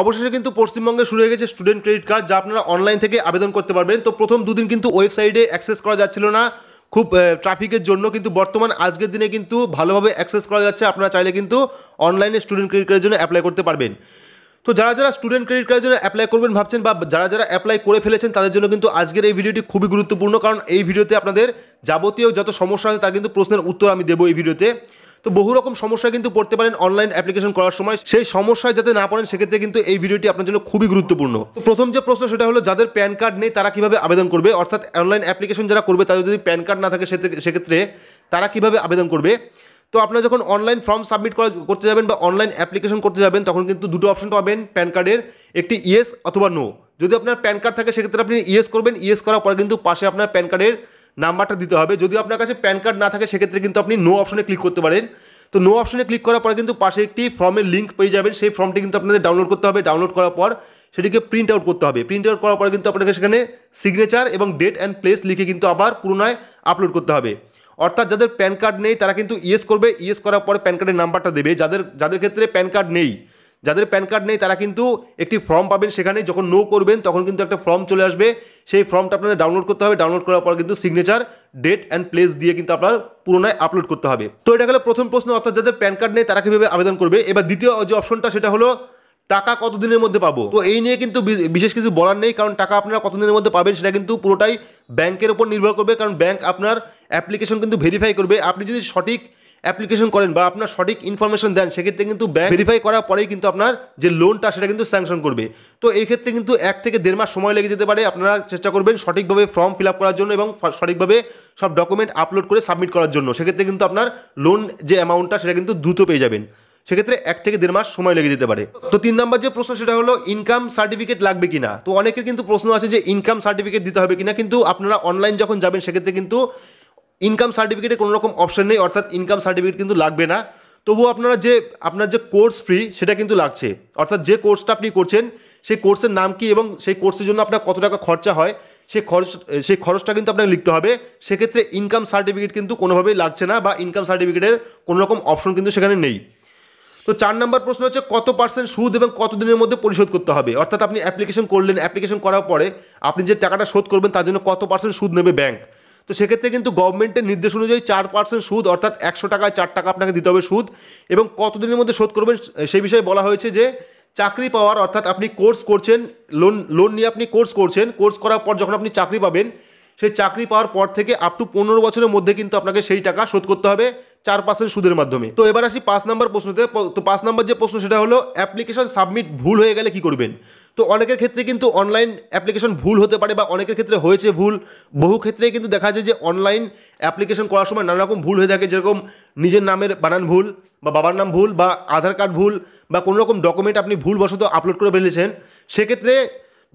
অবশেষে কিন্তু পশ্চিমবঙ্গে শুরু হয়ে গেছে স্টুডেন্ট ক্রেডিট কার্ড যা আপনারা অনলাইন থেকে আবেদন করতে পারবেন তো প্রথম দুদিন কিন্তু ওয়েবসাইটে অ্যাক্সেস করা যাচ্ছিল না খুব ট্রাফিকের জন্য কিন্তু বর্তমান আজকের দিনে কিন্তু ভালোভাবে অ্যাক্সেস করা যাচ্ছে আপনারা চাইলে কিন্তু অনলাইনে স্টুডেন্ট ক্রেডিট কার্ডের জন্য অ্যাপ্লাই করতে পারবেন তো যারা যারা স্টুডেন্ট ক্রেডিট কার্ডের জন্য অ্যাপ্লাই করবেন ভাবছেন বা যারা যারা অ্যাপ্লাই করে ফেলেছেন তাদের জন্য কিন্তু আজকের এই ভিডিওটি খুবই গুরুত্বপূর্ণ কারণ এই ভিডিওতে আপনাদের যাবতীয় যত সমস্যা আছে তার কিন্তু প্রশ্নের উত্তর আমি দেবো এই ভিডিওতে তো বহু রকম সমস্যা কিন্তু পড়তে পারেন অনলাইন অ্যাপ্লিকেশন করার সময় সেই সমস্যায় যাতে না পড়েন সেক্ষেত্রে কিন্তু এই ভিডিওটি আপনার জন্য খুবই গুরুত্বপূর্ণ তো প্রথম যে প্রশ্ন সেটা হলো যাদের প্যান কার্ড নেই তারা কিভাবে আবেদন করবে অর্থাৎ অনলাইন অ্যাপ্লিকেশন যারা করবে তাদের যদি প্যান কার্ড না থাকে সেক্ষেত্রে তারা কিভাবে আবেদন করবে তো আপনারা যখন অনলাইন ফর্ম সাবমিট করতে যাবেন বা অনলাইন অ্যাপ্লিকেশন করতে যাবেন তখন কিন্তু দুটো অপশন পাবেন প্যান কার্ডের একটি ইয়েস অথবা নো যদি আপনার প্যান কার্ড থাকে সেক্ষেত্রে আপনি ইয়েস করবেন ইয়েস করার পরে কিন্তু পাশে আপনার প্যান কার্ডের নাম্বারটা দিতে হবে যদি আপনার কাছে প্যান কার্ড না থাকে সেক্ষেত্রে কিন্তু আপনি নো অপশনে ক্লিক করতে পারেন তো নো অপশনে ক্লিক করার পরে কিন্তু পাশে একটি ফর্মের লিঙ্ক পেয়ে যাবেন সেই ফর্মটি কিন্তু আপনাদের ডাউনলোড করতে হবে ডাউনলোড করার পর সেটিকে প্রিন্ট আউট করতে হবে প্রিন্ট আউট করার পরে কিন্তু আপনাকে সেখানে সিগনেচার এবং ডেট অ্যান্ড প্লেস লিখে কিন্তু আবার পুনরায় আপলোড করতে হবে অর্থাৎ যাদের প্যান কার্ড নেই তারা কিন্তু ইয়েস করবে ইয়েস করার পরে প্যান কার্ডের নাম্বারটা দেবে যাদের যাদের ক্ষেত্রে প্যান কার্ড নেই যাদের প্যান কার্ড নেই তারা কিন্তু একটি ফর্ম পাবেন সেখানে যখন নো করবেন তখন কিন্তু একটা ফর্ম চলে আসবে সেই ফর্মটা আপনাদের ডাউনলোড করতে হবে ডাউনলোড করার পর কিন্তু সিগনেচার ডেট অ্যান্ড প্লেস দিয়ে কিন্তু আপনার পুরোনায় আপলোড করতে হবে তো এটা গেলে প্রথম প্রশ্ন অর্থাৎ যাদের প্যান কার্ড নেই তারা কীভাবে আবেদন করবে এবার দ্বিতীয় যে অপশনটা সেটা হলো টাকা কতদিনের মধ্যে পাবো তো এই নিয়ে কিন্তু বিশেষ কিছু বলার নেই কারণ টাকা আপনারা কতদিনের মধ্যে পাবেন সেটা কিন্তু পুরোটাই ব্যাংকের ওপর নির্ভর করবে কারণ ব্যাংক আপনার অ্যাপ্লিকেশন কিন্তু ভেরিফাই করবে আপনি যদি সঠিক অ্যাপ্লিকেশন করেন বা আপনার সঠিক ইনফরমেশন দেন সেক্ষেত্রে কিন্তু ব্যাংক ভেরিফাই করার পরেই কিন্তু আপনার যে লোনটা সেটা কিন্তু স্যাংশন করবে তো এই ক্ষেত্রে কিন্তু এক থেকে দেড় মাস সময় লেগে যেতে পারে আপনারা চেষ্টা করবেন সঠিকভাবে ফর্ম ফিল আপ করার জন্য এবং সঠিকভাবে সব ডকুমেন্ট আপলোড করে সাবমিট করার জন্য সেক্ষেত্রে কিন্তু আপনার লোন যে অ্যামাউন্টটা সেটা কিন্তু দ্রুত পেয়ে যাবেন সেক্ষেত্রে এক থেকে দেড় মাস সময় লেগে যেতে পারে তো তিন নম্বর যে প্রশ্ন সেটা হলো ইনকাম সার্টিফিকেট লাগবে কিনা তো অনেকের কিন্তু প্রশ্ন আছে যে ইনকাম সার্টিফিকেট দিতে হবে কিনা কিন্তু আপনারা অনলাইন যখন যাবেন সেক্ষেত্রে কিন্তু ইনকাম সার্টিফিকেটে কোনো রকম অপশান নেই অর্থাৎ ইনকাম সার্টিফিকেট কিন্তু লাগবে না তবুও আপনারা যে আপনার যে কোর্স ফ্রি সেটা কিন্তু লাগছে অর্থাৎ যে কোর্সটা আপনি করছেন সেই কোর্সের নাম কি এবং সেই কোর্সের জন্য আপনার কত টাকা খরচা হয় সেই খরচ সেই খরচটা কিন্তু আপনাকে লিখতে হবে সেক্ষেত্রে ইনকাম সার্টিফিকেট কিন্তু কোনোভাবেই লাগছে না বা ইনকাম সার্টিফিকেটের কোনো রকম অপশন কিন্তু সেখানে নেই তো চার নম্বর প্রশ্ন হচ্ছে কত পার্সেন্ট সুদ এবং কত দিনের মধ্যে পরিশোধ করতে হবে অর্থাৎ আপনি অ্যাপ্লিকেশন করলেন অ্যাপ্লিকেশন করার পরে আপনি যে টাকাটা শোধ করবেন তার জন্য কত পার্সেন্ট সুদ নেবে ব্যাঙ্ক তো সেক্ষেত্রে কিন্তু গভর্নমেন্টের নির্দেশ অনুযায়ী চার পার্সেন্ট সুদ অর্থাৎ একশো টাকায় চার টাকা আপনাকে দিতে হবে সুদ এবং কতদিনের মধ্যে শোধ করবেন সেই বিষয়ে বলা হয়েছে যে চাকরি পাওয়ার অর্থাৎ আপনি কোর্স করছেন লোন লোন নিয়ে আপনি কোর্স করছেন কোর্স করার পর যখন আপনি চাকরি পাবেন সেই চাকরি পাওয়ার পর থেকে আপ টু পনেরো বছরের মধ্যে কিন্তু আপনাকে সেই টাকা শোধ করতে হবে চার পার্সেন্ট সুদের মাধ্যমে তো এবার আসি পাঁচ নম্বর প্রশ্নতে তো পাঁচ নম্বর যে প্রশ্ন সেটা হলো অ্যাপ্লিকেশন সাবমিট ভুল হয়ে গেলে কি করবেন তো অনেকের ক্ষেত্রে কিন্তু অনলাইন অ্যাপ্লিকেশন ভুল হতে পারে বা অনেকের ক্ষেত্রে হয়েছে ভুল বহু ক্ষেত্রে কিন্তু দেখা যায় যে অনলাইন অ্যাপ্লিকেশন করার সময় নানা রকম ভুল হয়ে থাকে যেরকম নিজের নামের বানান ভুল বা বাবার নাম ভুল বা আধার কার্ড ভুল বা কোনো রকম ডকুমেন্ট আপনি ভুলবশত আপলোড করে ফেলেছেন সেক্ষেত্রে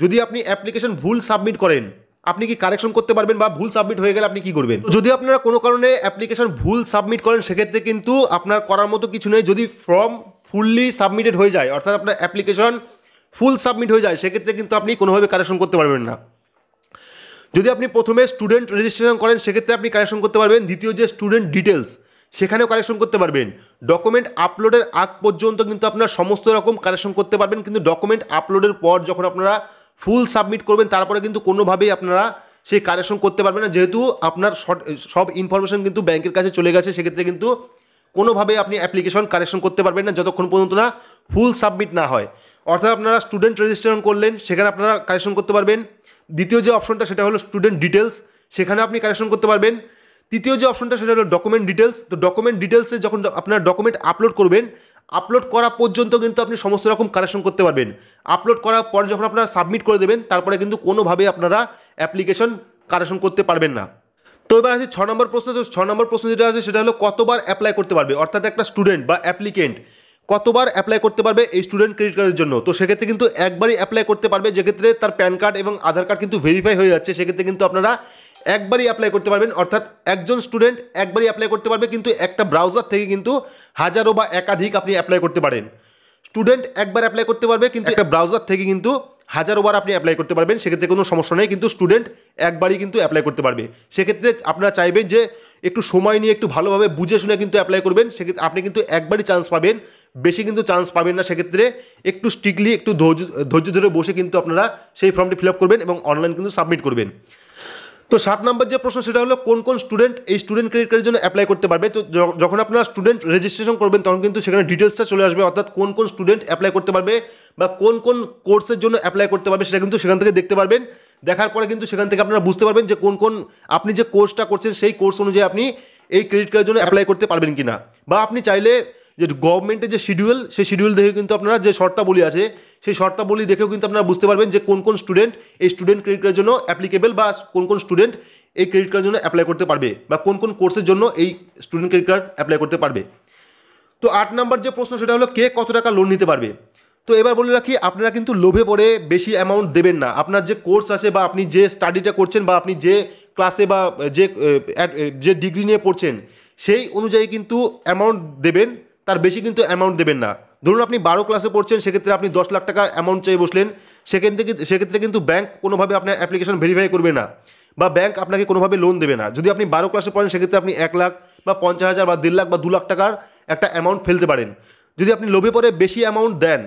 যদি আপনি অ্যাপ্লিকেশন ভুল সাবমিট করেন আপনি কি কারেকশন করতে পারবেন বা ভুল সাবমিট হয়ে গেলে আপনি কি করবেন যদি আপনারা কোনো কারণে অ্যাপ্লিকেশন ভুল সাবমিট করেন সেক্ষেত্রে কিন্তু আপনার করার মতো কিছু নেই যদি ফর্ম ফুললি সাবমিটেড হয়ে যায় অর্থাৎ আপনার অ্যাপ্লিকেশন ফুল সাবমিট হয়ে যায় সেক্ষেত্রে কিন্তু আপনি কোনোভাবে কারেকশন করতে পারবেন না যদি আপনি প্রথমে স্টুডেন্ট রেজিস্ট্রেশন করেন সেক্ষেত্রে আপনি কারেকশন করতে পারবেন দ্বিতীয় যে স্টুডেন্ট ডিটেলস সেখানেও কারেকশন করতে পারবেন ডকুমেন্ট আপলোডের আগ পর্যন্ত কিন্তু আপনার সমস্ত রকম কারেকশন করতে পারবেন কিন্তু ডকুমেন্ট আপলোডের পর যখন আপনারা ফুল সাবমিট করবেন তারপরে কিন্তু কোনোভাবেই আপনারা সেই কারেকশন করতে পারবেন না যেহেতু আপনার সব ইনফরমেশন কিন্তু ব্যাংকের কাছে চলে গেছে সেক্ষেত্রে কিন্তু কোনোভাবেই আপনি অ্যাপ্লিকেশন কারেকশন করতে পারবেন না যতক্ষণ পর্যন্ত না ফুল সাবমিট না হয় অর্থাৎ আপনারা স্টুডেন্ট রেজিস্ট্রেশন করলেন সেখানে আপনারা কালেকশন করতে পারবেন দ্বিতীয় যে অপশনটা সেটা হলো স্টুডেন্ট ডিটেলস সেখানে আপনি কালেকশন করতে পারবেন তৃতীয় যে অপশনটা সেটা হলো ডকুমেন্ট ডিটেলস তো ডকুমেন্ট ডিটেলসে যখন আপনার ডকুমেন্ট আপলোড করবেন আপলোড করা পর্যন্ত কিন্তু আপনি সমস্ত রকম কালেকশন করতে পারবেন আপলোড করার পর যখন আপনারা সাবমিট করে দেবেন তারপরে কিন্তু কোনোভাবে আপনারা অ্যাপ্লিকেশন কালেকশন করতে পারবেন না তো এবার আছে ছ নম্বর প্রশ্ন তো ছ নম্বর প্রশ্ন যেটা আছে সেটা হলো কতবার অ্যাপ্লাই করতে পারবে অর্থাৎ একটা স্টুডেন্ট বা অ্যাপ্লিকেন্ট কতবার অ্যাপ্লাই করতে পারবে এই স্টুডেন্ট ক্রেডিট কার্ডের জন্য তো সেক্ষেত্রে কিন্তু একবারই অ্যাপ্লাই করতে পারবে যেক্ষেত্রে তার প্যান কার্ড এবং আধার কার্ড কিন্তু ভেরিফাই হয়ে যাচ্ছে সেক্ষেত্রে কিন্তু আপনারা একবারই অ্যাপ্লাই করতে পারবেন অর্থাৎ একজন স্টুডেন্ট একবারই অ্যাপ্লাই করতে পারবে কিন্তু একটা ব্রাউজার থেকে কিন্তু হাজারো বা একাধিক আপনি অ্যাপ্লাই করতে পারেন স্টুডেন্ট একবার অ্যাপ্লাই করতে পারবে কিন্তু একটা ব্রাউজার থেকে কিন্তু হাজারোবার আপনি অ্যাপ্লাই করতে পারবেন সেক্ষেত্রে কোনো সমস্যা নেই কিন্তু স্টুডেন্ট একবারই কিন্তু অ্যাপ্লাই করতে পারবে সেক্ষেত্রে আপনারা চাইবেন যে একটু সময় নিয়ে একটু ভালোভাবে বুঝে শুনে কিন্তু অ্যাপ্লাই করবেন সেক্ষেত্রে আপনি কিন্তু একবারই চান্স পাবেন বেশি কিন্তু চান্স পাবেন না সেক্ষেত্রে একটু স্ট্রিকলি একটু ধৈর্য ধৈর্য ধরে বসে কিন্তু আপনারা সেই ফর্মটি ফিল আপ করবেন এবং অনলাইন কিন্তু সাবমিট করবেন তো সাত নম্বর যে প্রশ্ন সেটা হলো কোন কোন স্টুডেন্ট এই স্টুডেন্ট ক্রেডিট কার্ডের জন্য অ্যাপ্লাই করতে পারবে তো যখন আপনারা স্টুডেন্ট রেজিস্ট্রেশন করবেন তখন কিন্তু সেখানে ডিটেলসটা চলে আসবে অর্থাৎ কোন কোন স্টুডেন্ট অ্যাপ্লাই করতে পারবে বা কোন কোন কোর্সের জন্য অ্যাপ্লাই করতে পারবে সেটা কিন্তু সেখান থেকে দেখতে পারবেন দেখার পরে কিন্তু সেখান থেকে আপনারা বুঝতে পারবেন যে কোন কোন আপনি যে কোর্সটা করছেন সেই কোর্স অনুযায়ী আপনি এই ক্রেডিট কার্ডের জন্য অ্যাপ্লাই করতে পারবেন কি না বা আপনি চাইলে যে গভর্নমেন্টের যে শিডিউল সেই শিডিউল দেখে কিন্তু আপনারা যে শর্তাবলী আছে সেই শর্তাবলী দেখেও কিন্তু আপনারা বুঝতে পারবেন যে কোন কোন স্টুডেন্ট এই স্টুডেন্ট ক্রেডিট কার্ডের জন্য অ্যাপ্লিকেবল বা কোন কোন স্টুডেন্ট এই ক্রেডিট কার্ডের জন্য অ্যাপ্লাই করতে পারবে বা কোন কোন কোর্সের জন্য এই স্টুডেন্ট ক্রেডিট কার্ড অ্যাপ্লাই করতে পারবে তো আট নাম্বার যে প্রশ্ন সেটা হলো কে কত টাকা লোন নিতে পারবে তো এবার বলে রাখি আপনারা কিন্তু লোভে পড়ে বেশি অ্যামাউন্ট দেবেন না আপনার যে কোর্স আছে বা আপনি যে স্টাডিটা করছেন বা আপনি যে ক্লাসে বা যে যে ডিগ্রি নিয়ে পড়ছেন সেই অনুযায়ী কিন্তু অ্যামাউন্ট দেবেন তার বেশি কিন্তু অ্যামাউন্ট দেবেন না ধরুন আপনি বারো ক্লাসে পড়ছেন সেক্ষেত্রে আপনি দশ লাখ টাকা অ্যামাউন্ট চেয়ে বসলেন সেখান থেকে সেক্ষেত্রে কিন্তু ব্যাঙ্ক কোনোভাবে আপনার অ্যাপ্লিকেশন ভেরিফাই করবে না বা ব্যাঙ্ক আপনাকে কোনোভাবে লোন দেবে না যদি আপনি বারো ক্লাসে পড়েন সেক্ষেত্রে আপনি এক লাখ বা পঞ্চাশ হাজার বা দেড় লাখ বা দু লাখ টাকার একটা অ্যামাউন্ট ফেলতে পারেন যদি আপনি লোভে পরে বেশি অ্যামাউন্ট দেন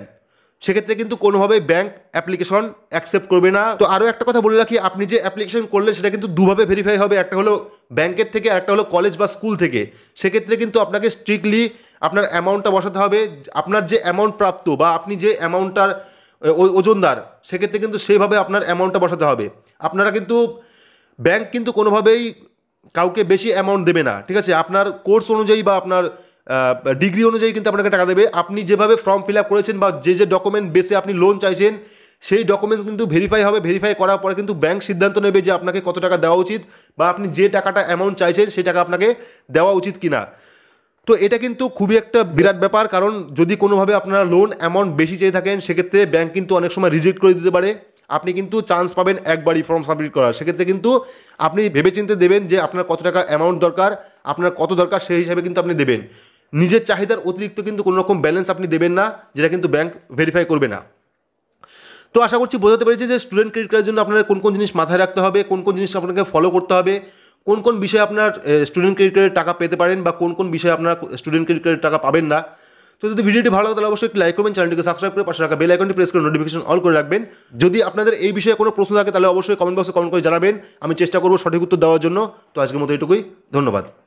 সেক্ষেত্রে কিন্তু কোনোভাবেই ব্যাঙ্ক অ্যাপ্লিকেশন অ্যাকসেপ্ট করবে না তো আরও একটা কথা বলে রাখি আপনি যে অ্যাপ্লিকেশন করলেন সেটা কিন্তু দুভাবে ভেরিফাই হবে একটা হলো ব্যাংকের থেকে আর একটা হলো কলেজ বা স্কুল থেকে সেক্ষেত্রে কিন্তু আপনাকে স্ট্রিক্টলি আপনার অ্যামাউন্টটা বসাতে হবে আপনার যে অ্যামাউন্ট প্রাপ্ত বা আপনি যে অ্যামাউন্টটার ওজনদার সেক্ষেত্রে কিন্তু সেইভাবে আপনার অ্যামাউন্টটা বসাতে হবে আপনারা কিন্তু ব্যাংক কিন্তু কোনোভাবেই কাউকে বেশি অ্যামাউন্ট দেবে না ঠিক আছে আপনার কোর্স অনুযায়ী বা আপনার ডিগ্রি অনুযায়ী কিন্তু আপনাকে টাকা দেবে আপনি যেভাবে ফর্ম ফিল আপ করেছেন বা যে যে ডকুমেন্ট বেসে আপনি লোন চাইছেন সেই ডকুমেন্টস কিন্তু ভেরিফাই হবে ভেরিফাই করার পরে কিন্তু ব্যাংক সিদ্ধান্ত নেবে যে আপনাকে কত টাকা দেওয়া উচিত বা আপনি যে টাকাটা অ্যামাউন্ট চাইছেন সেই টাকা আপনাকে দেওয়া উচিত কিনা তো এটা কিন্তু খুবই একটা বিরাট ব্যাপার কারণ যদি কোনোভাবে আপনারা লোন অ্যামাউন্ট বেশি চেয়ে থাকেন সেক্ষেত্রে ব্যাংক কিন্তু অনেক সময় রিজেক্ট করে দিতে পারে আপনি কিন্তু চান্স পাবেন একবারই ফর্ম সাবমিট করার সেক্ষেত্রে কিন্তু আপনি ভেবেচিন্তে দেবেন যে আপনার কত টাকা অ্যামাউন্ট দরকার আপনার কত দরকার সেই হিসাবে কিন্তু আপনি দেবেন নিজের চাহিদার অতিরিক্ত কিন্তু কোনো রকম ব্যালেন্স আপনি দেবেন না যেটা কিন্তু ব্যাংক ভেরিফাই করবে না তো আশা করছি বোঝাতে পেরেছি যে স্টুডেন্ট ক্রেডিট কার্ডের জন্য আপনারা কোন কোন জিনিস মাথায় রাখতে হবে কোন কোন জিনিস আপনাকে ফলো করতে হবে কোন কোন বিষয়ে আপনার স্টুডেন্ট ক্রেডিট কার্ডের টাকা পেতে পারেন বা কোন কোন বিষয়ে আপনার স্টুডেন্ট ক্রেডিট কার্ডের টাকা পাবেন না তো যদি ভিডিওটি ভালো তাহলে অবশ্যই একটি লাইক করবেন চ্যানেলটিকে সাবস্ক্রাইব করে পাশে রাখা বেল আইকনটি প্রেস করে নোটিফিকেশন অল করে রাখবেন যদি আপনাদের এই বিষয়ে কোনো প্রশ্ন থাকে তাহলে অবশ্যই কমেন্ট বক্সে কমেন্ট করে জানাবেন আমি চেষ্টা করব সঠিক উত্তর দেওয়ার জন্য তো আজকের মতো এটুকুই ধন্যবাদ